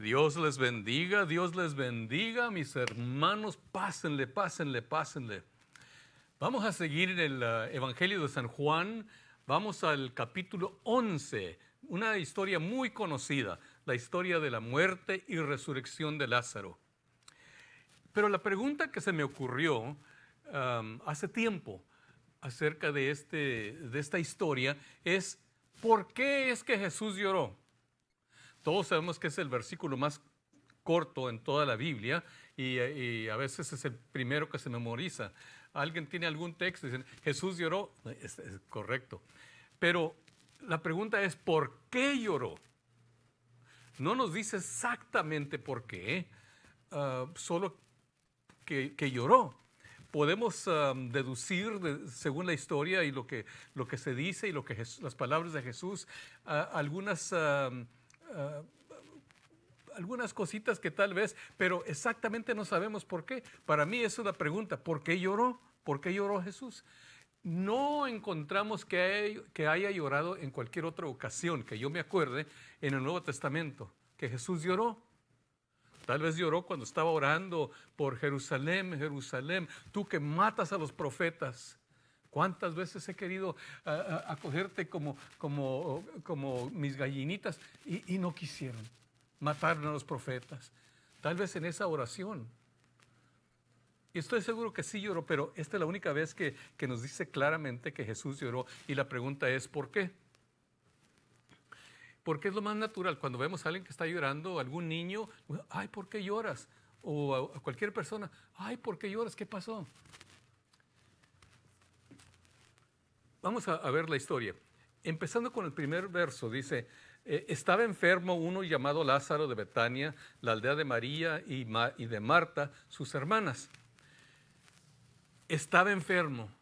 Dios les bendiga, Dios les bendiga, mis hermanos, pásenle, pásenle, pásenle. Vamos a seguir el eh, Evangelio de San Juan, vamos al capítulo 11, una historia muy conocida, la historia de la muerte y resurrección de Lázaro. Pero la pregunta que se me ocurrió um, hace tiempo acerca de, este, de esta historia es, ¿por qué es que Jesús lloró? Todos sabemos que es el versículo más corto en toda la Biblia y, a veces es el primero que se memoriza. Alguien tiene algún texto y dicen, Jesús lloró. Es, correcto. Pero la pregunta es, ¿por qué lloró? No nos dice exactamente por qué, ¿eh? ah, solo que, lloró. Podemos ah, deducir según la historia y lo que, lo que se dice y lo que las palabras de Jesús, ah, algunas... Eh, algunas cositas que tal vez, pero exactamente no sabemos por qué. Para mí es una pregunta, ¿por qué lloró? ¿Por qué lloró Jesús? No encontramos que que haya llorado en cualquier otra ocasión que yo me acuerde en el Nuevo Testamento, que Jesús lloró. Tal vez lloró cuando estaba orando por Jerusalén, Jerusalén, tú que matas a los profetas, ¿Cuántas veces he querido ah, ah, acogerte como, como, como, mis gallinitas y, no quisieron? Mataron a los profetas. Tal vez en esa oración y estoy seguro que sí lloró, pero esta es la única vez que, nos dice claramente que Jesús lloró. Y la pregunta es, ¿por qué? Porque es lo más natural. Cuando vemos a alguien que está llorando, algún niño, ay, ¿por qué lloras? O a cualquier persona, ay, ¿por qué lloras? ¿Qué pasó? Vamos a, ver la historia. Empezando con el primer verso, dice, eh, estaba enfermo uno llamado Lázaro de Betania, la aldea de María y, de Marta, sus hermanas. Estaba enfermo.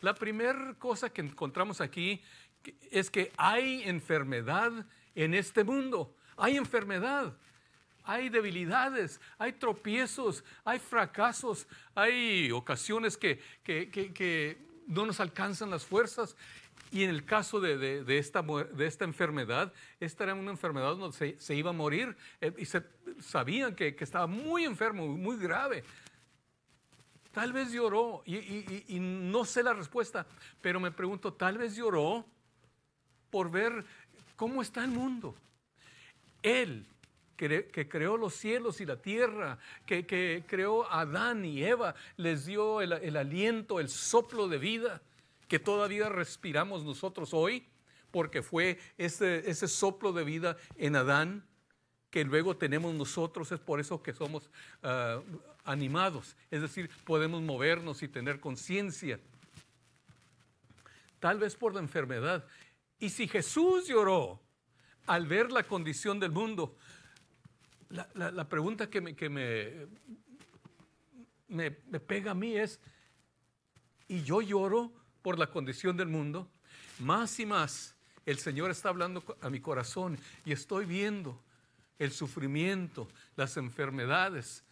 La primera cosa que encontramos aquí es que hay enfermedad en este mundo. Hay enfermedad, hay debilidades, hay tropiezos, hay fracasos, hay ocasiones que, que no nos alcanzan las fuerzas. Y en el caso de, esta, de esta, enfermedad, esta era una enfermedad donde se, iba a morir eh, y se, sabían que, estaba muy enfermo, muy grave. Tal vez lloró y, y, no sé la respuesta, pero me pregunto, tal vez lloró por ver cómo está el mundo. Él que, creó los cielos y la tierra, que, creó a Adán y Eva, les dio el, aliento, el soplo de vida que todavía respiramos nosotros hoy, porque fue ese, soplo de vida en Adán que luego tenemos nosotros, es por eso que somos ah, animados, es decir, podemos movernos y tener conciencia, tal vez por la enfermedad. Y si Jesús lloró al ver la condición del mundo, la, pregunta que, me, me, pega a mí es, y yo lloro por la condición del mundo, más y más el Señor está hablando a mi corazón y estoy viendo el sufrimiento, las enfermedades.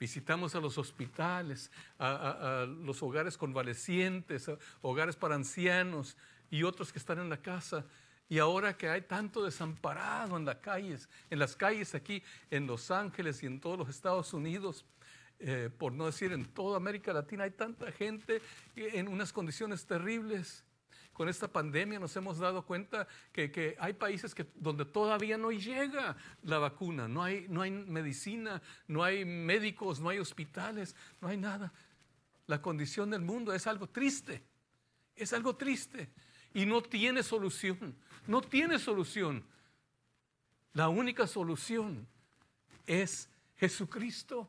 Visitamos a los hospitales, a, los hogares convalecientes, hogares para ancianos y otros que están en la casa y ahora que hay tanto desamparado en las calles, en las calles aquí en Los Ángeles y en todos los Estados Unidos, eh, por no decir en toda América Latina, hay tanta gente en unas condiciones terribles. Con esta pandemia nos hemos dado cuenta que, que hay países que, donde todavía no llega la vacuna, no hay, no hay medicina, no hay médicos, no hay hospitales, no hay nada. La condición del mundo es algo triste, es algo triste y no tiene solución. No tiene solución. La única solución es Jesucristo.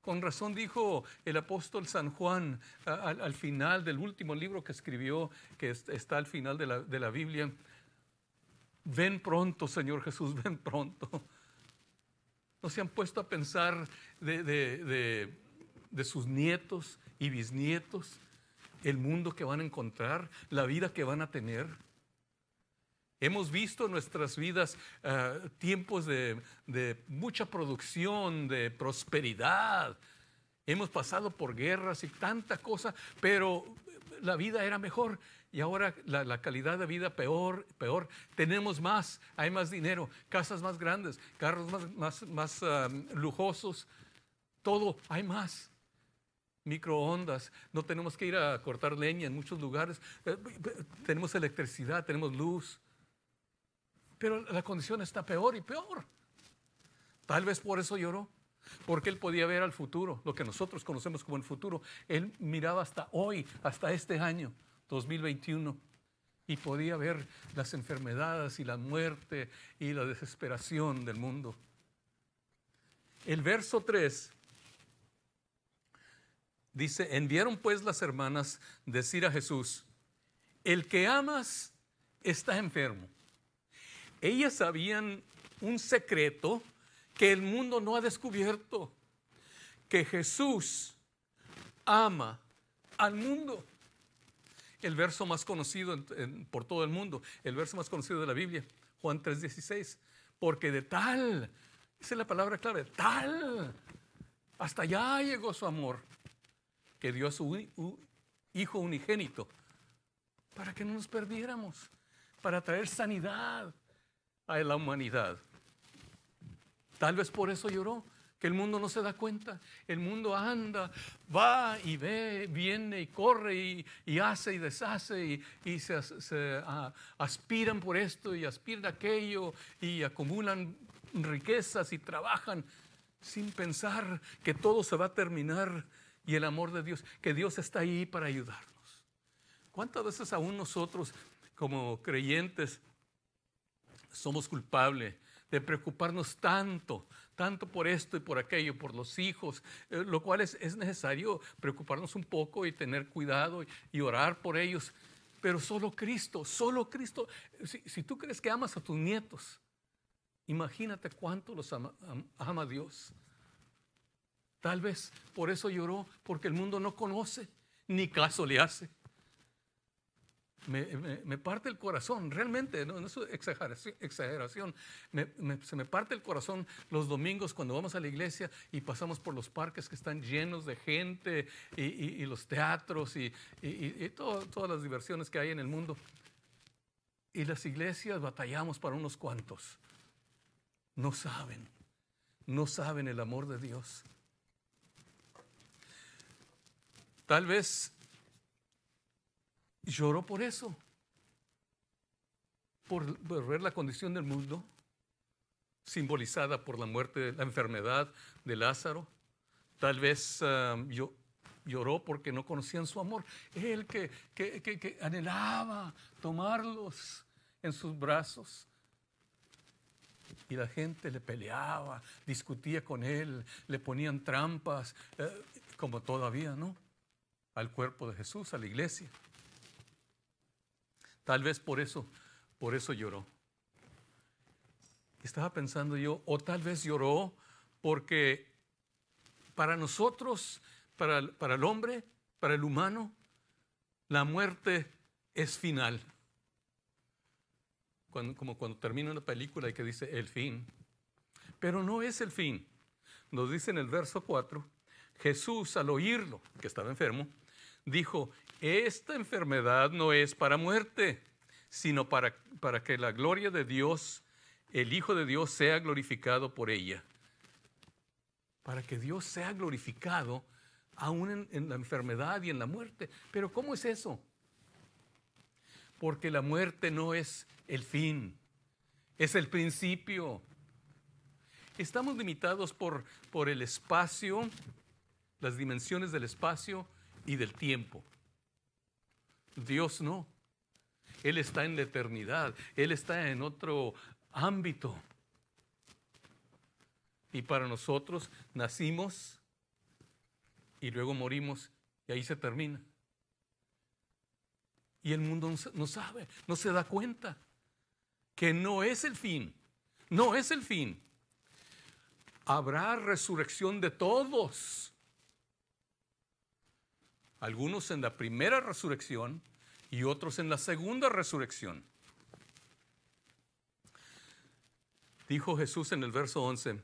Con razón dijo el apóstol San Juan al, final del último libro que escribió, que está al final de la, Biblia, ven pronto, Señor Jesús, ven pronto. ¿No se han puesto a pensar de, sus nietos y bisnietos el mundo que van a encontrar, la vida que van a tener. Hemos visto en nuestras vidas ah, tiempos de, mucha producción, de prosperidad. Hemos pasado por guerras y tanta cosa, pero la vida era mejor y ahora la, calidad de vida peor, peor. Tenemos más, hay más dinero, casas más grandes, carros más, más, ah, lujosos, todo, hay más microondas, no tenemos que ir a cortar leña en muchos lugares, eh, eh, tenemos electricidad, tenemos luz. Pero la condición está peor y peor. Tal vez por eso lloró, porque él podía ver al futuro, lo que nosotros conocemos como el futuro. Él miraba hasta hoy, hasta este año, 2021, y podía ver las enfermedades y la muerte y la desesperación del mundo. El verso 3 Dice, enviaron pues las hermanas decir a Jesús, el que amas está enfermo. Ellas sabían un secreto que el mundo no ha descubierto, que Jesús ama al mundo. El verso más conocido por todo el mundo, el verso más conocido de la Biblia, Juan 3:16, porque de tal, dice es la palabra clave, tal, hasta allá llegó su amor que dio a su Hijo unigénito, para que no nos perdiéramos, para traer sanidad a la humanidad. Tal vez por eso lloró, que el mundo no se da cuenta. El mundo anda, va y ve, viene y corre y, hace y deshace y, se, aspiran por esto y aspiran aquello y acumulan riquezas y trabajan sin pensar que todo se va a terminar y el amor de Dios, que Dios está ahí para ayudarnos. ¿Cuántas veces aún nosotros como creyentes somos culpables de preocuparnos tanto, tanto por esto y por aquello, por los hijos, eh, lo cual es, necesario preocuparnos un poco y tener cuidado y, y orar por ellos? Pero solo Cristo, solo Cristo, si, tú crees que amas a tus nietos, imagínate cuánto los ama, ama Dios Tal vez por eso lloró, porque el mundo no conoce, ni caso le hace. Me, parte el corazón, realmente, no, es exageración, exageración. se me parte el corazón los domingos cuando vamos a la iglesia y pasamos por los parques que están llenos de gente y, los teatros y, todas las diversiones que hay en el mundo. Y las iglesias batallamos para unos cuantos. No saben, no saben el amor de Dios Tal vez lloró por eso, por ver la condición del mundo, simbolizada por la muerte, la enfermedad de Lázaro. Tal vez um, lloró porque no conocían su amor. Él que, anhelaba tomarlos en sus brazos. Y la gente le peleaba, discutía con él, le ponían trampas, eh, como todavía, ¿no? al cuerpo de Jesús, a la iglesia. Tal vez por eso, por eso lloró. Estaba pensando yo, o tal vez lloró porque para nosotros, para, para el hombre, para el humano, la muerte es final. como cuando termina una película y que dice el fin. Pero no es el fin. Nos dice en el verso 4, Jesús al oírlo, que estaba enfermo, dijo, esta enfermedad no es para muerte, sino para, para que la gloria de Dios, el Hijo de Dios, sea glorificado por ella. Para que Dios sea glorificado aún en, la enfermedad y en la muerte. Pero ¿cómo es eso? Porque la muerte no es el fin, es el principio. Estamos limitados por, por el espacio, las dimensiones del espacio, y del tiempo. Dios no. Él está en la eternidad, Él está en otro ámbito. Y para nosotros nacimos y luego morimos y ahí se termina. Y el mundo no sabe, no se da cuenta que no es el fin, no es el fin. Habrá resurrección de todos algunos en la primera resurrección y otros en la segunda resurrección. Dijo Jesús en el verso 11,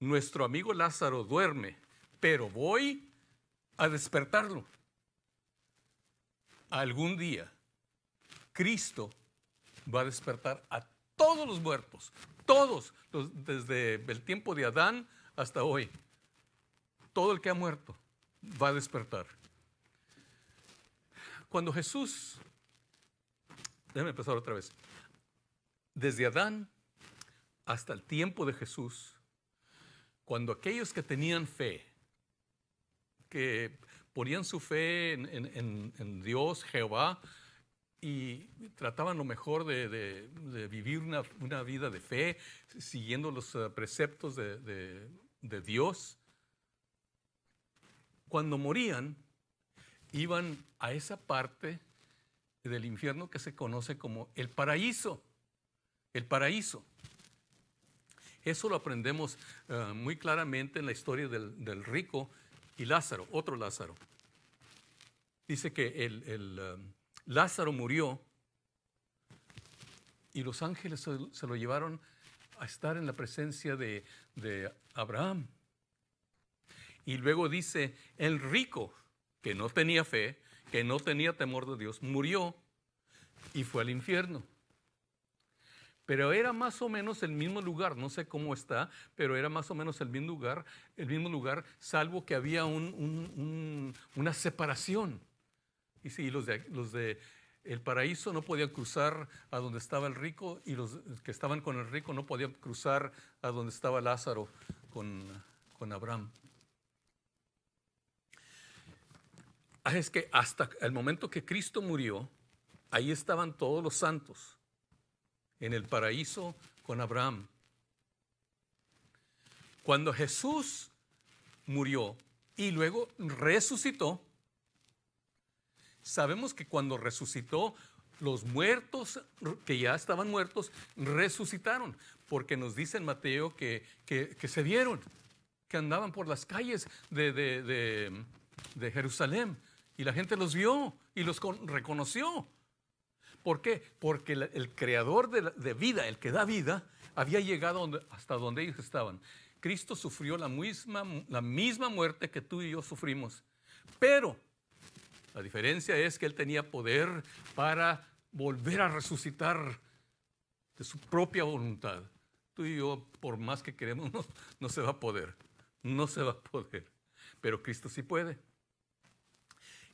nuestro amigo Lázaro duerme, pero voy a despertarlo. Algún día Cristo va a despertar a todos los muertos, todos, desde el tiempo de Adán hasta hoy, todo el que ha muerto va a despertar. Cuando Jesús, déjame empezar otra vez, desde Adán hasta el tiempo de Jesús, cuando aquellos que tenían fe, que ponían su fe en, Dios, Jehová, y trataban lo mejor de, vivir una, vida de fe, siguiendo los eh, preceptos de Dios, cuando morían, iban a esa parte del infierno que se conoce como el paraíso. El paraíso. Eso lo aprendemos eh, muy claramente en la historia del, rico y Lázaro, otro Lázaro. Dice que el, eh, Lázaro murió y los ángeles se, lo llevaron a estar en la presencia de Abraham, y luego dice, el rico, que no tenía fe, que no tenía temor de Dios, murió y fue al infierno. Pero era más o menos el mismo lugar, no sé cómo está, pero era más o menos el mismo lugar, el mismo lugar, salvo que había una separación. Y sí, los de, los de el paraíso no podían cruzar a donde estaba el rico y los que estaban con el rico no podían cruzar a donde estaba Lázaro con, con Abraham. Ah, es que hasta el momento que Cristo murió, ahí estaban todos los santos, en el paraíso con Abraham. Cuando Jesús murió y luego resucitó, sabemos que cuando resucitó, los muertos que ya estaban muertos resucitaron, porque nos dice en Mateo que, que, se vieron, que andaban por las calles de, de, de Jerusalén y la gente los vio y los reconoció. ¿Por qué? Porque el, creador de, vida, el que da vida, había llegado hasta donde ellos estaban. Cristo sufrió la misma, la misma muerte que tú y yo sufrimos. Pero la diferencia es que Él tenía poder para volver a resucitar de su propia voluntad. Tú y yo, por más que queremos, no, no se va a poder. No se va a poder. Pero Cristo sí puede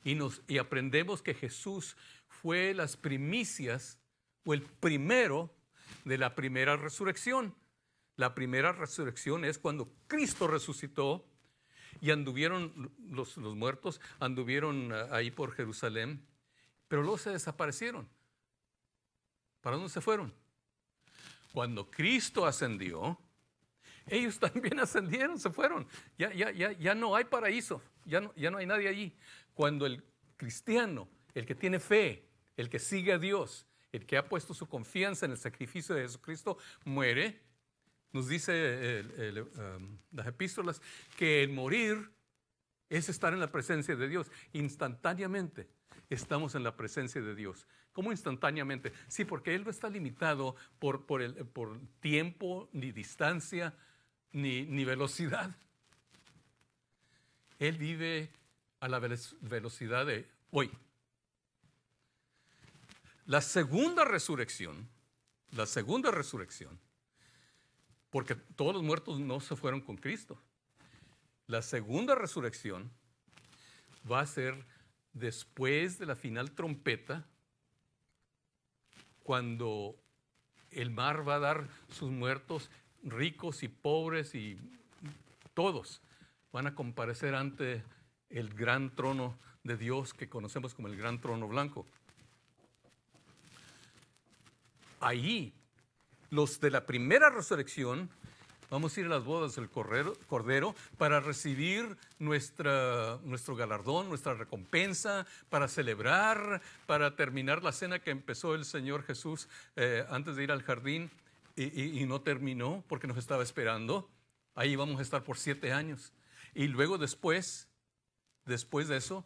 y, nos, y aprendemos que Jesús fue las primicias o el primero de la primera resurrección. La primera resurrección es cuando Cristo resucitó y anduvieron los, los muertos, anduvieron ah, ahí por Jerusalén, pero luego se desaparecieron. ¿Para dónde se fueron? Cuando Cristo ascendió, ellos también ascendieron, se fueron. Ya, ya, ya, ya no hay paraíso, ya no, ya no hay nadie allí. Cuando el cristiano, el que tiene fe, el que sigue a Dios, el que ha puesto su confianza en el sacrificio de Jesucristo, muere, nos dice um, las epístolas que el morir es estar en la presencia de Dios. Instantáneamente estamos en la presencia de Dios. ¿Cómo instantáneamente? Sí, porque Él no está limitado por, por, el, por tiempo, ni distancia, ni, ni velocidad. Él vive a la velocidad de hoy. La segunda resurrección, la segunda resurrección, porque todos los muertos no se fueron con Cristo. La segunda resurrección va a ser después de la final trompeta, cuando el mar va a dar sus muertos, ricos y pobres y todos van a comparecer ante el gran trono de Dios que conocemos como el gran trono blanco. Ahí, los de la primera resurrección, vamos a ir a las bodas del Cordero para recibir nuestra, nuestro galardón, nuestra recompensa, para celebrar, para terminar la cena que empezó el Señor Jesús eh, antes de ir al jardín y, y no terminó porque nos estaba esperando. Ahí vamos a estar por siete años. Y luego después después de eso,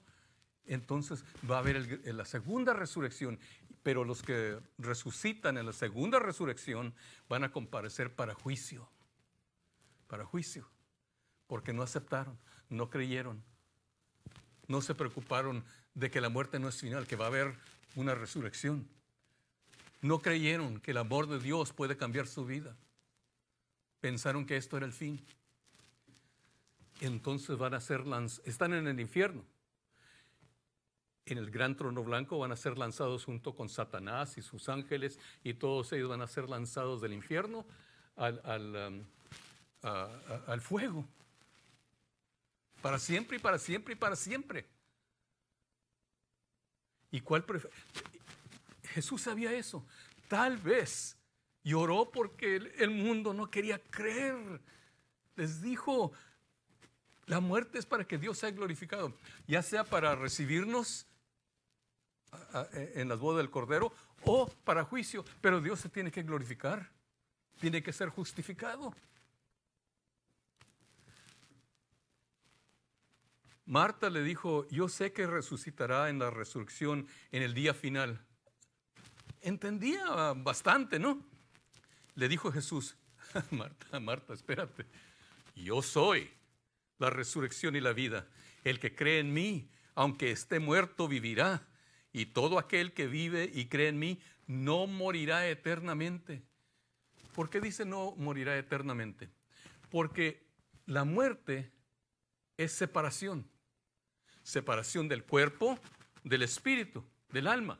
entonces va a haber la segunda resurrección, pero los que resucitan en la segunda resurrección van a comparecer para juicio, para juicio, porque no aceptaron, no creyeron, no se preocuparon de que la muerte no es final, que va a haber una resurrección. No creyeron que el amor de Dios puede cambiar su vida. Pensaron que esto era el fin entonces van a ser lanzados, están en el infierno. En el gran trono blanco van a ser lanzados junto con Satanás y sus ángeles y todos ellos van a ser lanzados del infierno al, um, fuego. Para siempre y para siempre y para siempre. ¿Y cuál Jesús sabía eso. Tal vez lloró porque el mundo no quería creer. Les dijo, la muerte es para que Dios sea glorificado, ya sea para recibirnos e, en las bodas del Cordero o para juicio, pero Dios se tiene que glorificar, tiene que ser justificado. Marta le dijo, yo sé que resucitará en la resurrección en el día final. Entendía bastante, ¿no? Le dijo Jesús, Marta, Marta, espérate, yo soy la resurrección y la vida. El que cree en mí, aunque esté muerto, vivirá. Y todo aquel que vive y cree en mí, no morirá eternamente. ¿Por qué dice no morirá eternamente? Porque la muerte es separación. Separación del cuerpo, del espíritu, del alma.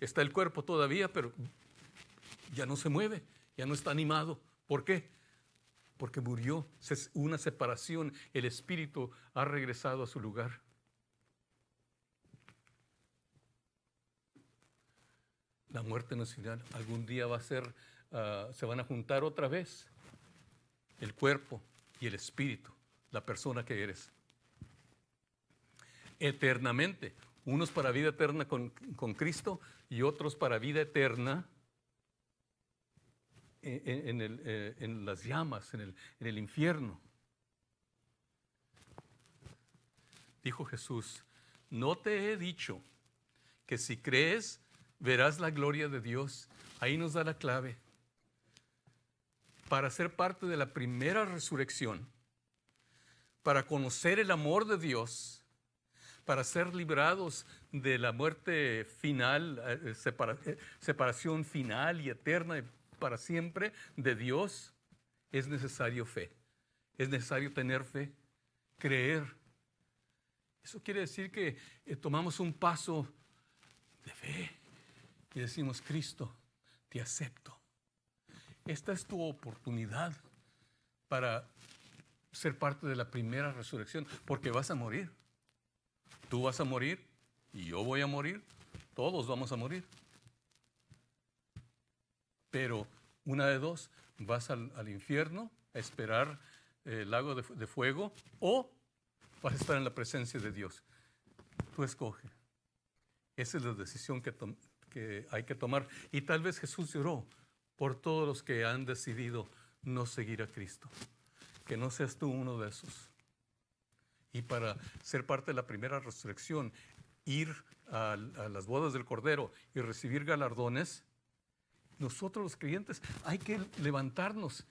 Está el cuerpo todavía, pero ya no se mueve, ya no está animado. ¿Por qué? porque murió una separación, el espíritu ha regresado a su lugar. La muerte no final, algún día va a ser, ah, se van a juntar otra vez el cuerpo y el espíritu, la persona que eres. Eternamente, unos para vida eterna con, con Cristo y otros para vida eterna eh, en, las llamas, en el, en el infierno. Dijo Jesús, no te he dicho que si crees verás la gloria de Dios. Ahí nos da la clave. Para ser parte de la primera resurrección, para conocer el amor de Dios, para ser librados de la muerte final, eh, eh, separación final y eterna para siempre de Dios, es necesario fe. Es necesario tener fe, creer. Eso quiere decir que eh, tomamos un paso de fe y decimos, Cristo, te acepto. Esta es tu oportunidad para ser parte de la primera resurrección, porque vas a morir. Tú vas a morir, y yo voy a morir, todos vamos a morir. Pero una de dos, vas al, infierno a esperar eh, el lago de, fuego o vas a estar en la presencia de Dios. Tú escoge. Esa es la decisión que, hay que tomar. Y tal vez Jesús lloró por todos los que han decidido no seguir a Cristo. Que no seas tú uno de esos. Y para ser parte de la primera resurrección, ir a las bodas del Cordero y recibir galardones, nosotros los creyentes hay que levantarnos,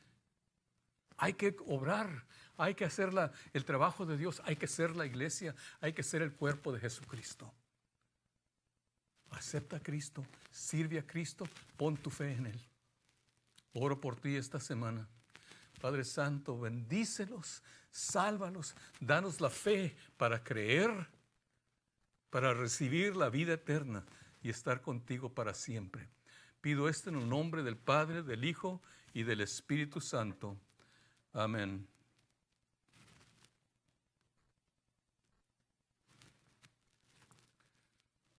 hay que obrar, hay que hacer el trabajo de Dios, hay que ser la iglesia, hay que ser el cuerpo de Jesucristo. Acepta a Cristo, sirve a Cristo, pon tu fe en Él. Oro por ti esta semana. Padre Santo, bendícelos, sálvalos, danos la fe para creer, para recibir la vida eterna y estar contigo para siempre pido esto en el nombre del Padre, del Hijo y del Espíritu Santo. Amén.